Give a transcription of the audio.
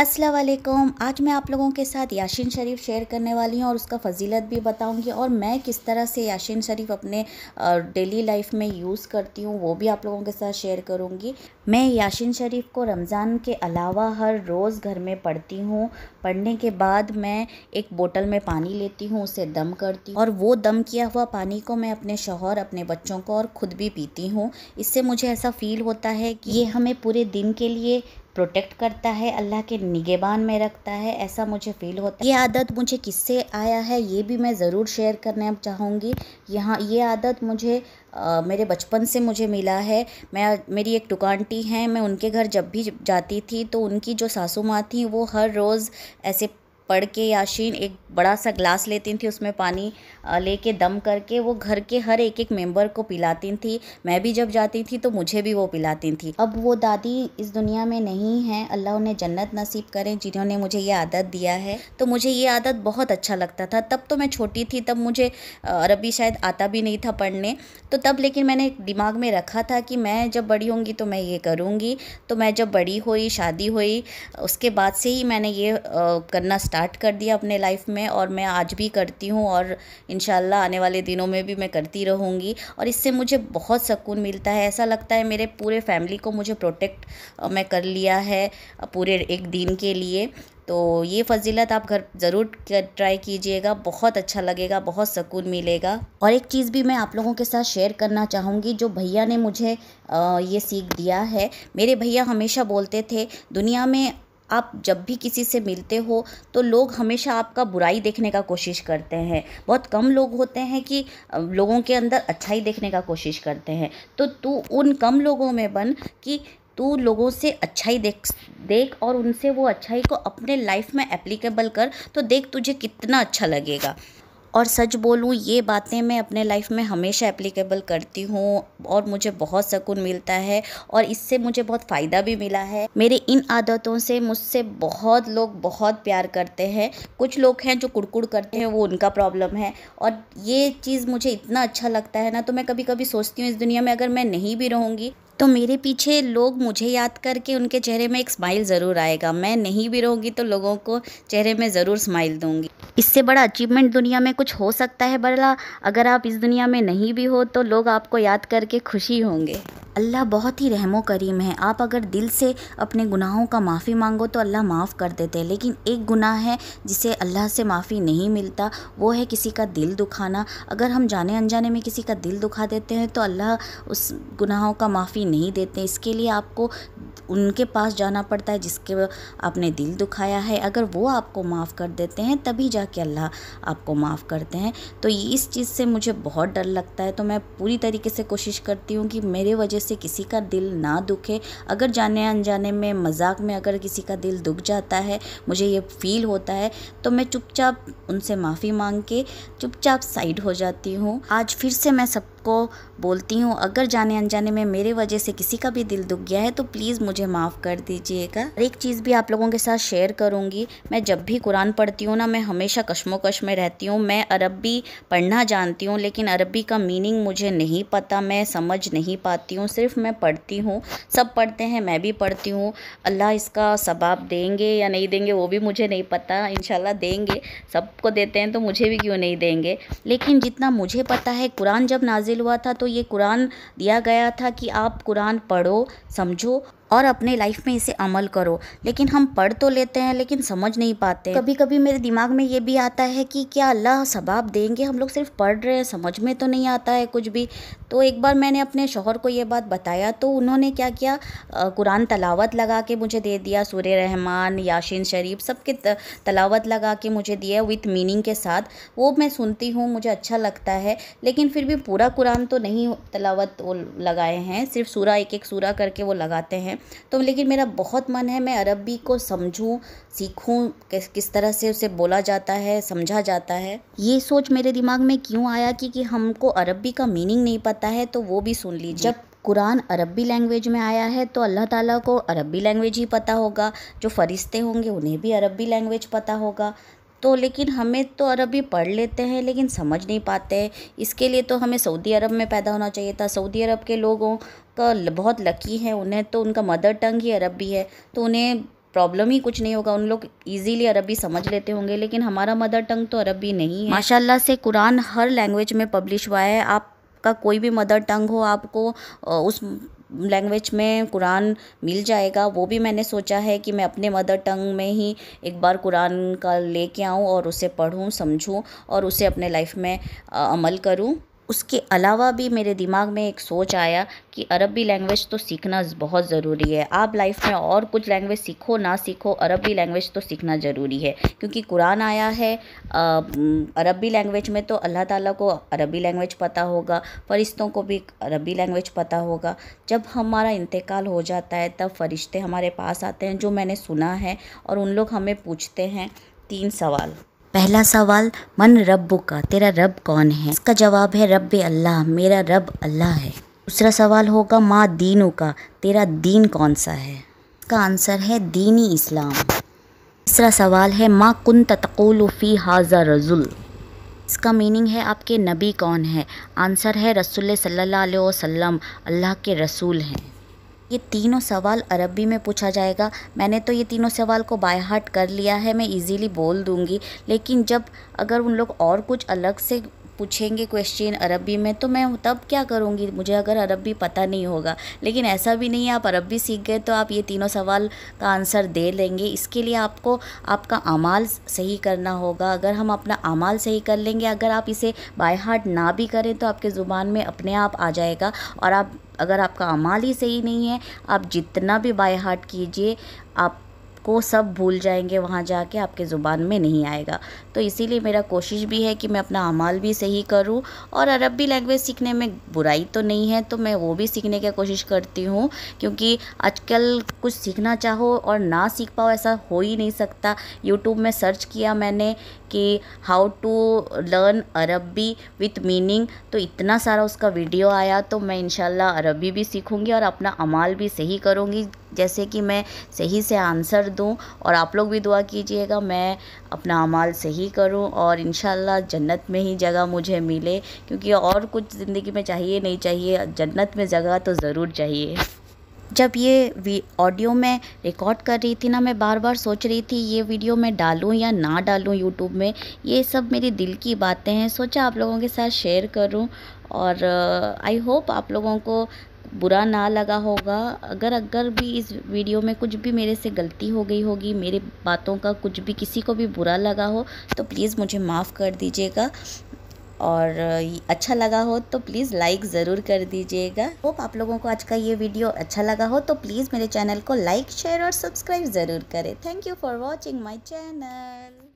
असलम आज मैं आप लोगों के साथ यासिन शरीफ शेयर करने वाली हूँ और उसका फजीलत भी बताऊँगी और मैं किस तरह से यासिन शरीफ अपने डेली लाइफ में यूज़ करती हूँ वो भी आप लोगों के साथ शेयर करूँगी मैं यासिन शरीफ को रमज़ान के अलावा हर रोज़ घर में पढ़ती हूँ पढ़ने के बाद मैं एक बोतल में पानी लेती हूँ उसे दम करती हूँ और वो दम किया हुआ पानी को मैं अपने शोहर अपने बच्चों को और ख़ुद भी पीती हूँ इससे मुझे ऐसा फ़ील होता है कि ये हमें पूरे दिन के लिए प्रोटेक्ट करता है अल्लाह के निगेबान में रखता है ऐसा मुझे फ़ील होता है ये आदत मुझे किससे आया है ये भी मैं ज़रूर शेयर करना चाहूँगी यहाँ ये आदत मुझे आ, मेरे बचपन से मुझे मिला है मैं मेरी एक टुकानटी हैं मैं उनके घर जब भी जाती थी तो उनकी जो सासू माँ थी वो हर रोज़ ऐसे पढ़ के याशीन एक बड़ा सा ग्लास लेती थी उसमें पानी लेके दम करके वो घर के हर एक एक मेंबर को पिलाती थी मैं भी जब जाती थी तो मुझे भी वो पिलाती थी अब वो दादी इस दुनिया में नहीं है अल्लाह उन्हें जन्नत नसीब करें जिन्होंने मुझे ये आदत दिया है तो मुझे ये आदत बहुत अच्छा लगता था तब तो मैं छोटी थी तब मुझे अरबी शायद आता भी नहीं था पढ़ने तो तब लेकिन मैंने दिमाग में रखा था कि मैं जब बड़ी होंगी तो मैं ये करूँगी तो मैं जब बड़ी हुई शादी हुई उसके बाद से ही मैंने ये करना स्टार्ट कर दिया अपने लाइफ में और मैं आज भी करती हूँ और इन आने वाले दिनों में भी मैं करती रहूँगी और इससे मुझे बहुत सुकून मिलता है ऐसा लगता है मेरे पूरे फैमिली को मुझे प्रोटेक्ट मैं कर लिया है पूरे एक दिन के लिए तो ये फजीलत आप घर ज़रूर ट्राई कीजिएगा बहुत अच्छा लगेगा बहुत सुकून मिलेगा और एक चीज़ भी मैं आप लोगों के साथ शेयर करना चाहूँगी जो भैया ने मुझे ये सीख दिया है मेरे भैया हमेशा बोलते थे दुनिया में आप जब भी किसी से मिलते हो तो लोग हमेशा आपका बुराई देखने का कोशिश करते हैं बहुत कम लोग होते हैं कि लोगों के अंदर अच्छाई देखने का कोशिश करते हैं तो तू उन कम लोगों में बन कि तू लोगों से अच्छाई देख देख और उनसे वो अच्छाई को अपने लाइफ में एप्लीकेबल कर तो देख तुझे कितना अच्छा लगेगा और सच बोलूँ ये बातें मैं अपने लाइफ में हमेशा एप्लीकेबल करती हूँ और मुझे बहुत सुकून मिलता है और इससे मुझे बहुत फ़ायदा भी मिला है मेरे इन आदतों से मुझसे बहुत लोग बहुत प्यार करते हैं कुछ लोग हैं जो कुड़कुड़ करते हैं वो उनका प्रॉब्लम है और ये चीज़ मुझे इतना अच्छा लगता है ना तो मैं कभी कभी सोचती हूँ इस दुनिया में अगर मैं नहीं भी रहूँगी तो मेरे पीछे लोग मुझे याद करके उनके चेहरे में एक स्माइल ज़रूर आएगा मैं नहीं भी रहूँगी तो लोगों को चेहरे में ज़रूर स्माइल दूँगी इससे बड़ा अचीवमेंट दुनिया में कुछ हो सकता है बड़ा अगर आप इस दुनिया में नहीं भी हो तो लोग आपको याद करके खुशी होंगे अल्लाह बहुत ही रहमो करीम है आप अगर दिल से अपने गुनाहों का माफ़ी मांगो तो अल्लाह माफ़ कर देते हैं लेकिन एक गुनाह है जिसे अल्लाह से माफ़ी नहीं मिलता वो है किसी का दिल दुखाना अगर हम जाने अनजाने में किसी का दिल दुखा देते हैं तो अल्लाह उस गुनाहों का माफ़ी नहीं देते इसके लिए आपको उनके पास जाना पड़ता है जिसके आपने दिल दुखाया है अगर वो आपको माफ़ कर देते हैं तभी जाके अल्लाह आपको माफ़ करते हैं तो इस चीज़ से मुझे बहुत डर लगता है तो मैं पूरी तरीके से कोशिश करती हूँ कि मेरे वजह से किसी का दिल ना दुखे अगर जाने अनजाने में मजाक में अगर किसी का दिल दुख जाता है मुझे ये फील होता है तो मैं चुपचाप उनसे माफ़ी मांग के चुपचाप साइड हो जाती हूँ आज फिर से मैं सब सबको बोलती हूँ अगर जाने अनजाने में मेरे वजह से किसी का भी दिल दुख गया है तो प्लीज़ मुझे माफ़ कर दीजिएगा एक चीज़ भी आप लोगों के साथ शेयर करूँगी मैं जब भी कुरान पढ़ती हूँ ना मैं हमेशा कश्मोकश में रहती हूँ मैं अरबी पढ़ना जानती हूँ लेकिन अरबी का मीनिंग मुझे नहीं पता मैं समझ नहीं पाती हूँ सिर्फ मैं पढ़ती हूँ सब पढ़ते हैं मैं भी पढ़ती हूँ अल्लाह इसका सबाब देंगे या नहीं देंगे वो भी मुझे नहीं पता इन देंगे सबको देते हैं तो मुझे भी क्यों नहीं देंगे लेकिन जितना मुझे पता है कुरान जब नाजिल नाजिल हुआ था तो ये कुरान दिया गया था कि आप कुरान पढ़ो समझो और अपने लाइफ में इसे अमल करो लेकिन हम पढ़ तो लेते हैं लेकिन समझ नहीं पाते कभी कभी मेरे दिमाग में ये भी आता है कि क्या अल्लाह सबाब देंगे हम लोग सिर्फ पढ़ रहे हैं समझ में तो नहीं आता है कुछ भी तो एक बार मैंने अपने शोहर को ये बात बताया तो उन्होंने क्या किया कुरान तलावत लगा के मुझे दे दिया सूर्य रहमान यासिन शरीफ सब के तलावत लगा के मुझे दिया विथ मीनिंग के साथ वो मैं सुनती हूँ मुझे अच्छा लगता है लेकिन फिर भी पूरा कुरान तो नहीं तलावत वो लगाए हैं सिर्फ सूरा एक एक सूरा करके वो लगाते हैं हैं तो लेकिन मेरा बहुत मन है मैं अरबी को समझूं सीखूं किस किस तरह से उसे बोला जाता है समझा जाता है ये सोच मेरे दिमाग में क्यों आया कि, कि हमको अरबी का मीनिंग नहीं पता है तो वो भी सुन लीजिए जब कुरान अरबी लैंग्वेज में आया है तो अल्लाह ताला को अरबी लैंग्वेज ही पता होगा जो फरिश्ते होंगे उन्हें भी अरबी लैंग्वेज पता होगा तो लेकिन हमें तो अरबी पढ़ लेते हैं लेकिन समझ नहीं पाते इसके लिए तो हमें सऊदी अरब में पैदा होना चाहिए था सऊदी अरब के लोगों का बहुत लकी है उन्हें तो उनका मदर टंग ही अरबी है तो उन्हें प्रॉब्लम ही कुछ नहीं होगा उन लोग इजीली अरबी समझ लेते होंगे लेकिन हमारा मदर टंग तो अरबी नहीं है माशाल्लाह से कुरान हर लैंग्वेज में पब्लिश हुआ है आपका कोई भी मदर टंग हो आपको उस लैंग्वेज में कुरान मिल जाएगा वो भी मैंने सोचा है कि मैं अपने मदर टंग में ही एक बार कुरान का लेके आऊँ और उसे पढूँ समझूँ और उसे अपने लाइफ में अमल करूँ उसके अलावा भी मेरे दिमाग में एक सोच आया कि अरबी लैंग्वेज तो सीखना बहुत ज़रूरी है आप लाइफ में और कुछ लैंग्वेज सीखो ना सीखो अरबी लैंग्वेज तो सीखना ज़रूरी है क्योंकि कुरान आया है अरबी लैंग्वेज में तो अल्लाह ताला को अरबी लैंग्वेज पता होगा फरिश्तों को भी अरबी लैंग्वेज पता होगा जब हमारा इंतकाल हो जाता है तब फरिश्ते हमारे पास आते हैं जो मैंने सुना है और उन लोग हमें पूछते हैं तीन सवाल पहला सवाल मन रब का तेरा रब कौन है इसका जवाब है रब अल्लाह मेरा रब अल्लाह है दूसरा सवाल होगा माँ दीनू का तेरा दीन कौन सा है इसका आंसर है दीनी इस्लाम तीसरा सवाल है माँ कुन ततकुल फ़ी हाजा रजुल इसका मीनिंग है आपके नबी कौन है आंसर है रसूल सल्लल्लाहु अल्लाह के रसूल हैं ये तीनों सवाल अरबी में पूछा जाएगा मैंने तो ये तीनों सवाल को बाय हार्ट कर लिया है मैं इजीली बोल दूँगी लेकिन जब अगर उन लोग और कुछ अलग से पूछेंगे क्वेश्चन अरबी में तो मैं तब क्या करूँगी मुझे अगर अरबी पता नहीं होगा लेकिन ऐसा भी नहीं है आप अरबी सीख गए तो आप ये तीनों सवाल का आंसर दे लेंगे इसके लिए आपको आपका अमाल सही करना होगा अगर हम अपना अमाल सही कर लेंगे अगर आप इसे बाय हार्ट ना भी करें तो आपके ज़ुबान में अपने आप आ जाएगा और आप अगर आपका अमाल ही सही नहीं है आप जितना भी बाय हार्ट कीजिए आप को सब भूल जाएंगे वहाँ जाके आपके ज़ुबान में नहीं आएगा तो इसीलिए मेरा कोशिश भी है कि मैं अपना अमाल भी सही करूँ और अरबी लैंग्वेज सीखने में बुराई तो नहीं है तो मैं वो भी सीखने की कोशिश करती हूँ क्योंकि आजकल कुछ सीखना चाहो और ना सीख पाओ ऐसा हो ही नहीं सकता यूट्यूब में सर्च किया मैंने कि हाउ टू लर्न अरबी विथ मीनिंग तो इतना सारा उसका वीडियो आया तो मैं इन अरबी भी सीखूँगी और अपना अमाल भी सही करूँगी जैसे कि मैं सही से आंसर दूं और आप लोग भी दुआ कीजिएगा मैं अपना अमाल सही करूं और इन जन्नत में ही जगह मुझे मिले क्योंकि और कुछ ज़िंदगी में चाहिए नहीं चाहिए जन्नत में जगह तो ज़रूर चाहिए जब ये ऑडियो में रिकॉर्ड कर रही थी ना मैं बार बार सोच रही थी ये वीडियो मैं डालूं या ना डालूं यूट्यूब में ये सब मेरी दिल की बातें हैं सोचा आप लोगों के साथ शेयर करूं और आई uh, होप आप लोगों को बुरा ना लगा होगा अगर अगर भी इस वीडियो में कुछ भी मेरे से गलती हो गई होगी मेरे बातों का कुछ भी किसी को भी बुरा लगा हो तो प्लीज़ मुझे माफ़ कर दीजिएगा और अच्छा लगा हो तो प्लीज़ लाइक ज़रूर कर दीजिएगा होप आप लोगों को आज का ये वीडियो अच्छा लगा हो तो प्लीज़ मेरे चैनल को लाइक शेयर और सब्सक्राइब ज़रूर करें thank you for watching my channel